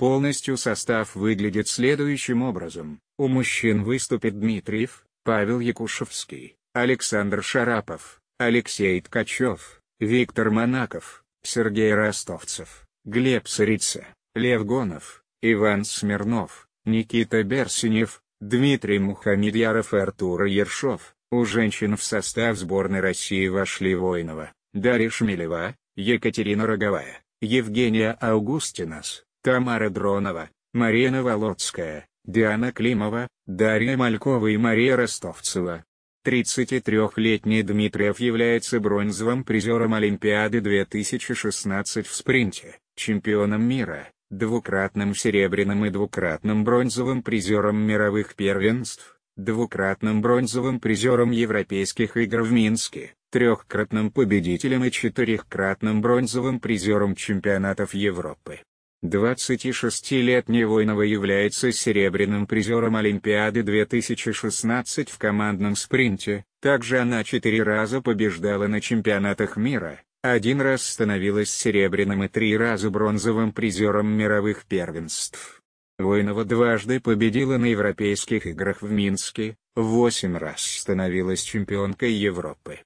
Полностью состав выглядит следующим образом. У мужчин выступит Дмитриев, Павел Якушевский, Александр Шарапов, Алексей Ткачев, Виктор Монаков, Сергей Ростовцев, Глеб Сырица, Лев Гонов, Иван Смирнов, Никита Берсенев, Дмитрий Мухамедьяров и Артур Ершов. У женщин в состав сборной России вошли Войнова, Дарья Шмелева, Екатерина Роговая, Евгения Аугустинас, Тамара Дронова, Марина Новолоцкая, Диана Климова, Дарья Малькова и Мария Ростовцева. 33-летний Дмитриев является бронзовым призером Олимпиады 2016 в спринте, чемпионом мира, двукратным серебряным и двукратным бронзовым призером мировых первенств, двукратным бронзовым призером Европейских игр в Минске, трехкратным победителем и четырехкратным бронзовым призером чемпионатов Европы. 26-летний Войнова является серебряным призером Олимпиады 2016 в командном спринте, также она четыре раза побеждала на чемпионатах мира, один раз становилась серебряным и три раза бронзовым призером мировых первенств. Войнова дважды победила на Европейских играх в Минске, восемь раз становилась чемпионкой Европы.